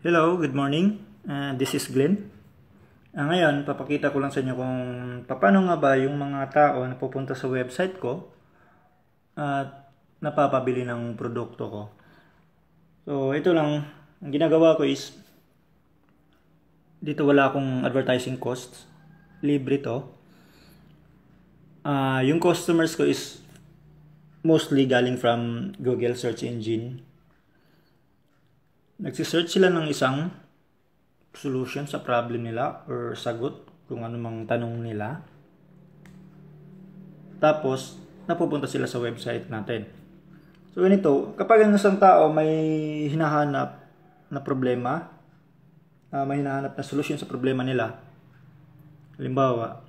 Hello, good morning. Uh, this is Glenn. Uh, ngayon, papakita ko lang sa inyo kung paano nga ba yung mga tao na pupunta sa website ko at napapabili ng produkto ko. So, ito lang. Ang ginagawa ko is dito wala akong advertising costs. Libre to. Uh, yung customers ko is mostly galing from Google search engine Nagsisearch sila ng isang solution sa problem nila or sagot kung ano mang tanong nila. Tapos, napupunta sila sa website natin. So, ganito, kapag ang isang tao may hinahanap na problema, uh, may hinahanap na solusyon sa problema nila, halimbawa,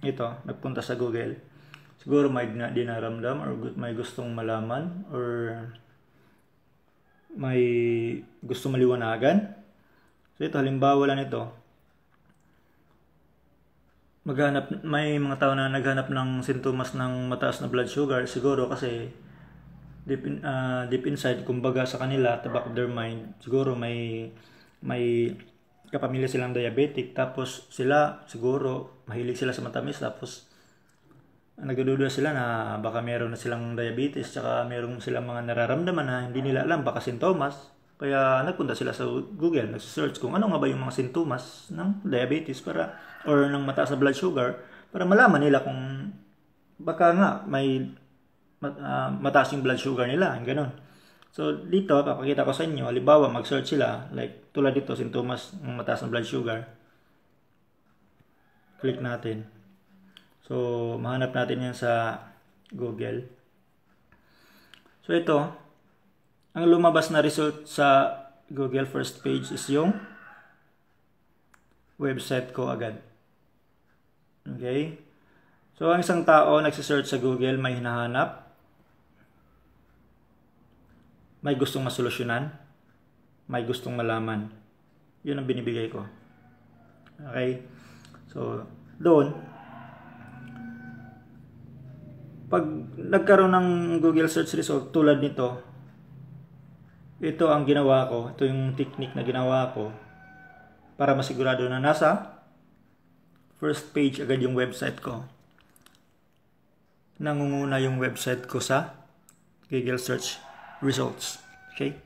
ito, nagpunta sa Google, siguro may dinaramdam or may gustong malaman or may gusto maliwanagan. So ito, halimbawa lang ito. Maghanap, may mga tao na naghanap ng sintomas ng mataas na blood sugar siguro kasi deep, in, uh, deep inside, kumbaga sa kanila, the back of their mind, siguro may may kapamilya silang diabetic tapos sila siguro mahilig sila sa matamis tapos nagdududa sila na baka meron na silang diabetes tsaka meron silang mga nararamdaman na hindi nila alam baka sintomas kaya nagpunta sila sa Google nag-search kung ano nga ba yung mga sintomas ng diabetes para or ng mataas na blood sugar para malaman nila kung baka nga may uh, mataas yung blood sugar nila ganun so dito papakita ko sa inyo halimbawa mag-search sila like tulad dito sintomas ng mataas na blood sugar click natin So, mahanap natin yan sa Google. So, ito. Ang lumabas na result sa Google First Page is yung website ko agad. Okay? So, ang isang tao nagsisearch sa Google, may hinahanap, may gustong masolusyonan, may gustong malaman. Yun ang binibigay ko. Okay? So, doon, pag nagkaroon ng Google search result tulad nito, ito ang ginawa ko. Ito yung technique na ginawa ko para masigurado na nasa first page agad yung website ko. Nangunguna yung website ko sa Google search results. Okay?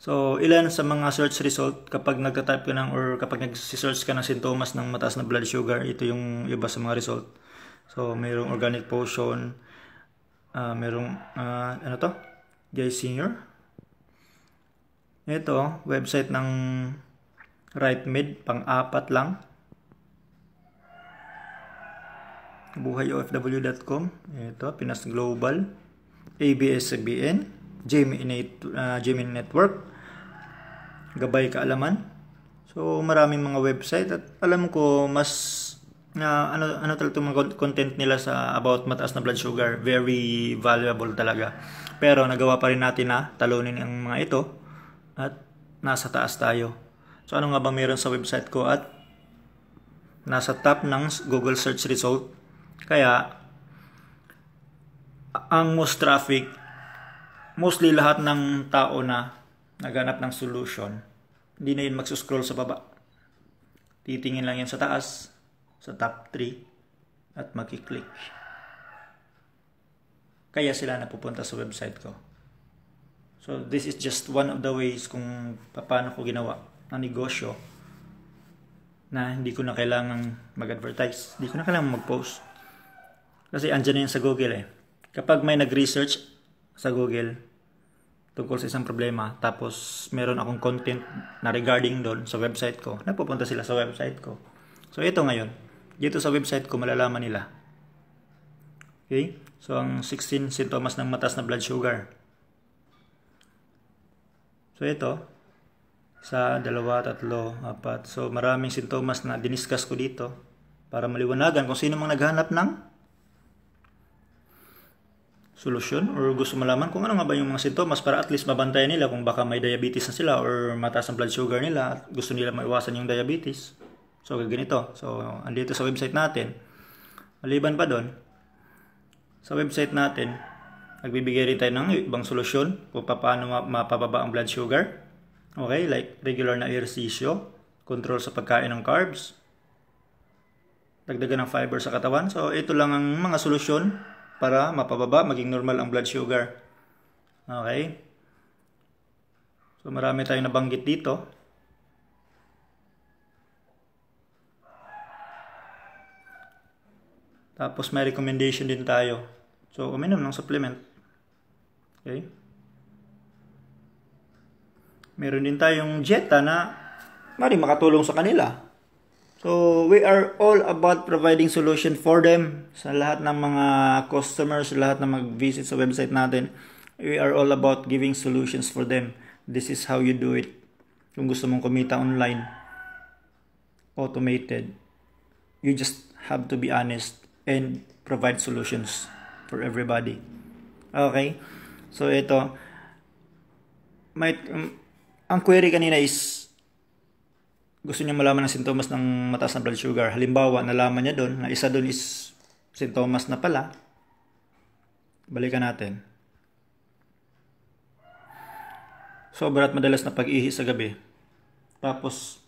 So, ilan sa mga search result kapag nagka-type ka ng or kapag nag-search ka ng sintomas ng mataas na blood sugar, ito yung iba sa mga result. So, mayroong organic potion, uh, merong uh, ano to Jay Senior ito website ng RightMed pang-apat lang buhayofw.com ito Pinas Global ABS-CBN Gemini, uh, Network Gabay Kaalaman so maraming mga website at alam ko mas na ano ano talaga yung content nila sa about mataas na blood sugar very valuable talaga pero nagawa pa rin natin na talunin ang mga ito at nasa taas tayo so ano nga ba meron sa website ko at nasa top ng Google search result kaya ang most traffic mostly lahat ng tao na naganap ng solution hindi na yun magsuscroll sa baba titingin lang yan sa taas sa top 3 at magki Kaya sila napupunta sa website ko. So this is just one of the ways kung paano ko ginawa ang negosyo na hindi ko na kailangang mag-advertise. Hindi ko na kailangang mag-post. Kasi andyan na yan sa Google eh. Kapag may nag-research sa Google tungkol sa isang problema, tapos meron akong content na regarding doon sa website ko, napupunta sila sa website ko. So ito ngayon, dito sa website ko malalaman nila. Okay? So ang 16 sintomas ng mataas na blood sugar. So ito, sa 2, 3, 4. So maraming sintomas na diniskas ko dito para maliwanagan kung sino mang naghanap ng solusyon or gusto malaman kung ano nga ba yung mga sintomas para at least mabantayan nila kung baka may diabetes na sila or mataas ang blood sugar nila at gusto nila maiwasan yung diabetes. So, ganito. So, andito sa website natin. Maliban pa doon, sa website natin, nagbibigay rin tayo ng ibang solusyon kung paano mapababa ang blood sugar. Okay, like regular na ejercicio, control sa pagkain ng carbs, dagdagan ng fiber sa katawan. So, ito lang ang mga solusyon para mapababa, maging normal ang blood sugar. Okay? So, marami tayong nabanggit dito. Tapos may recommendation din tayo. So, uminom ng supplement. Okay? Meron din tayong dieta na mari makatulong sa kanila. So, we are all about providing solution for them sa lahat ng mga customers, lahat ng mag-visit sa website natin. We are all about giving solutions for them. This is how you do it. Kung gusto mong kumita online, automated, you just have to be honest and provide solutions for everybody. Okay? So, ito. May, um, ang query kanina is, gusto niya malaman ng sintomas ng mataas na blood sugar. Halimbawa, nalaman niya doon na isa doon is sintomas na pala. Balikan natin. Sobra at madalas na pag-ihi sa gabi. Tapos,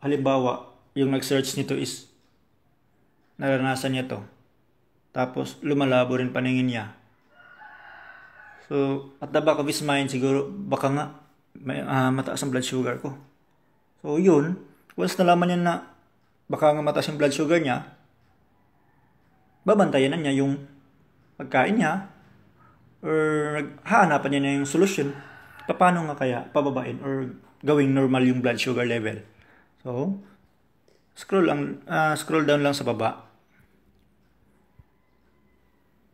halimbawa, yung nag-search nito is naranasan niya to. Tapos lumalabo rin paningin niya. So, at the back of his mind, siguro, baka nga, may, uh, mataas ang blood sugar ko. So, yun, once nalaman niya na baka nga mataas yung blood sugar niya, babantayan na niya yung pagkain niya or haanapan niya na yung solusyon paano nga kaya pababain or gawing normal yung blood sugar level so scroll lang, uh, ah, scroll down lang sa baba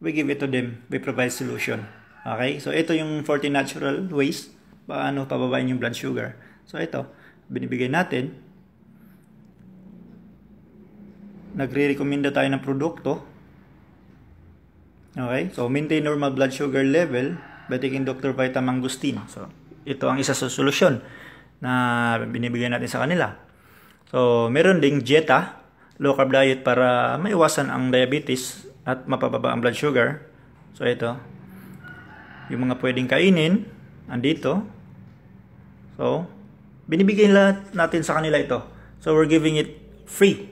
we give it to them. We provide solution. Okay? So, ito yung 40 natural ways paano pababain yung blood sugar. So, ito, binibigay natin. Nagre-recommenda tayo ng produkto. Okay? So, maintain normal blood sugar level by taking Dr. Vita Mangustin. So, ito ang isa sa solusyon na binibigay natin sa kanila. So, meron ding dieta, low carb diet para maiwasan ang diabetes at mapababa ang blood sugar. So ito, yung mga pwedeng kainin, andito. So, binibigay lahat natin sa kanila ito. So we're giving it free.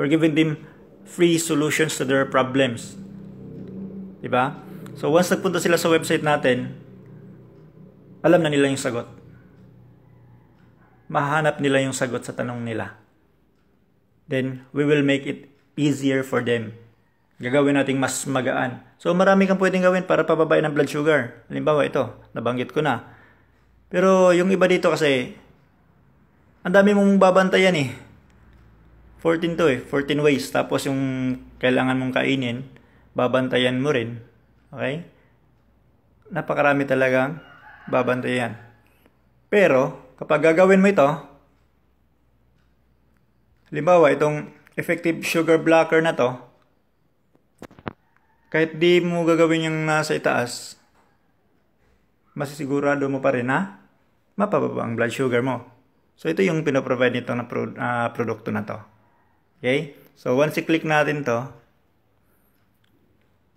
We're giving them free solutions to their problems. Diba? So once nagpunta sila sa website natin, alam na nila yung sagot. Mahanap nila yung sagot sa tanong nila. Then we will make it easier for them gagawin nating mas magaan. So marami kang pwedeng gawin para pababain ang blood sugar. Halimbawa ito, nabanggit ko na. Pero yung iba dito kasi, ang dami mong babantayan eh. 14 to eh, 14 ways. Tapos yung kailangan mong kainin, babantayan mo rin. Okay? Napakarami talagang babantayan. Pero, kapag gagawin mo ito, halimbawa itong effective sugar blocker na to, kahit di mo gagawin yung nasa itaas, masisigurado mo pa rin na mapababa ang blood sugar mo. So, ito yung pinaprovide nito na pro, uh, produkto na to. Okay? So, once i-click natin to,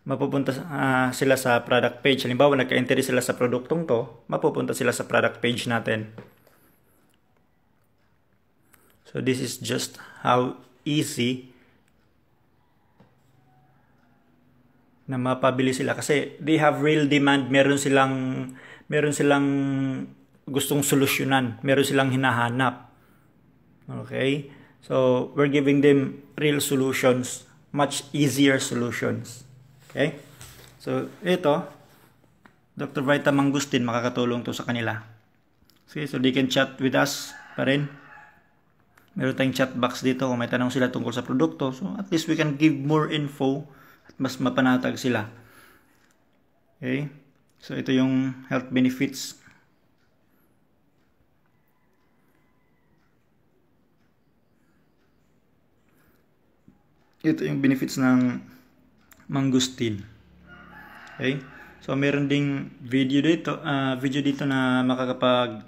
mapupunta uh, sila sa product page. Halimbawa, nagka-entry sila sa produktong to, mapupunta sila sa product page natin. So, this is just how easy na mapabili sila kasi they have real demand meron silang meron silang gustong solusyonan meron silang hinahanap okay so we're giving them real solutions much easier solutions okay so ito Dr. Vita Mangustin makakatulong to sa kanila okay so they can chat with us pa rin meron tayong chat box dito kung may tanong sila tungkol sa produkto so at least we can give more info mas mapanatag sila. Okay? So ito yung health benefits. Ito yung benefits ng mangustin. Okay? So meron ding video dito, uh, video dito na makakapag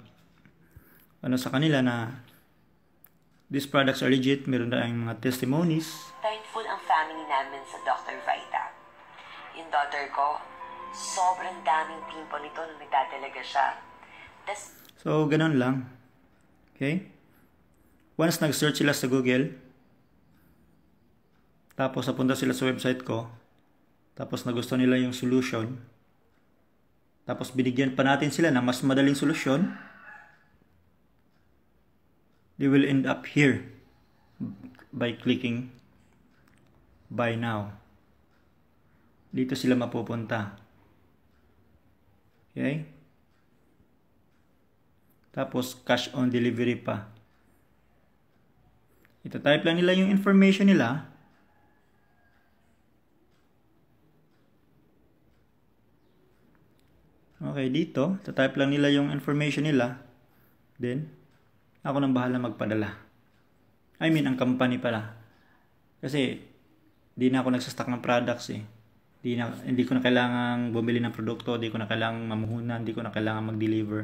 ano sa kanila na these products are legit, meron tayong mga testimonies namin sa Dr. Vita. Yung daughter ko, sobrang daming timpo nito nung nagdadalaga siya. Tas... So, ganun lang. Okay? Once nag-search sila sa Google, tapos napunta sila sa website ko, tapos nagusto nila yung solution, tapos binigyan pa natin sila ng mas madaling solusyon, they will end up here by clicking by now. Dito sila mapupunta. Okay? Tapos, cash on delivery pa. Ito, type lang nila yung information nila. Okay, dito, tatype lang nila yung information nila. Then, ako nang bahala magpadala. I mean, ang company pala. Kasi, di na ako nagsastock ng products eh. Di na, hindi ko na kailangang bumili ng produkto, hindi ko na kailangang mamuhunan, hindi ko na kailangang mag-deliver.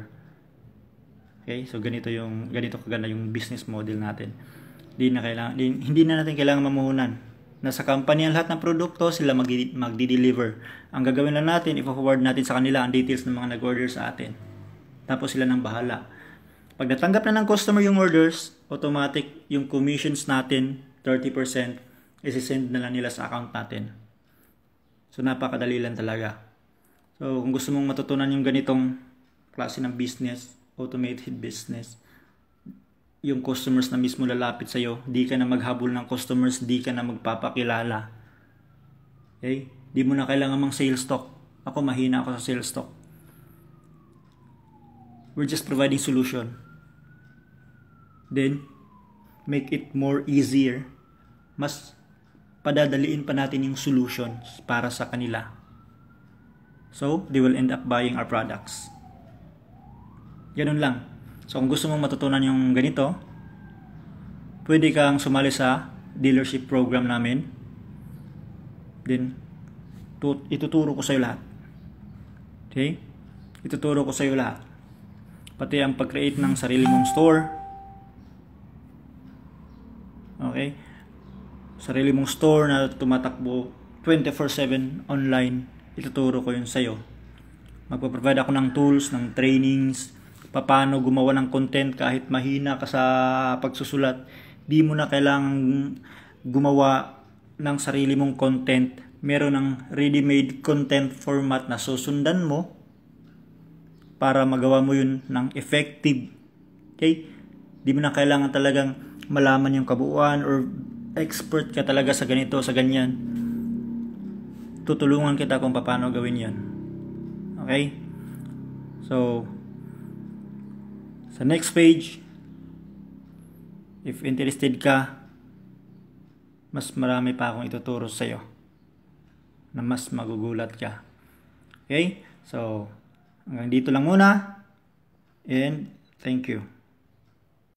Okay? So ganito yung ganito kaganda yung business model natin. Hindi na kailangan di, hindi na natin kailangan mamuhunan. Nasa company ang lahat ng produkto, sila mag magdi-deliver. Ang gagawin lang natin, i-forward natin sa kanila ang details ng mga nag-order sa atin. Tapos sila nang bahala. Pag natanggap na ng customer yung orders, automatic yung commissions natin 30% isi-send na lang nila sa account natin. So napakadali lang talaga. So kung gusto mong matutunan yung ganitong klase ng business, automated business, yung customers na mismo lalapit sa'yo, di ka na maghabol ng customers, di ka na magpapakilala. Okay? Di mo na kailangan mang sales talk. Ako mahina ako sa sales talk. We're just providing solution. Then, make it more easier. Mas padadaliin pa natin yung solutions para sa kanila. So, they will end up buying our products. Ganun lang. So, kung gusto mong matutunan yung ganito, pwede kang sumali sa dealership program namin. Then, ituturo ko sa iyo lahat. Okay? Ituturo ko sa iyo lahat. Pati ang pag-create ng sarili mong store. Okay? sarili mong store na tumatakbo 24-7 online, ituturo ko yun sa iyo Magpo-provide ako ng tools, ng trainings, paano gumawa ng content kahit mahina ka sa pagsusulat. Di mo na kailangang gumawa ng sarili mong content. Meron ng ready-made content format na susundan mo para magawa mo yun ng effective. Okay? Di mo na kailangan talagang malaman yung kabuuan or expert ka talaga sa ganito, sa ganyan, tutulungan kita kung paano gawin yan. Okay? So, sa next page, if interested ka, mas marami pa akong ituturo sa iyo na mas magugulat ka. Okay? So, hanggang dito lang muna. And thank you.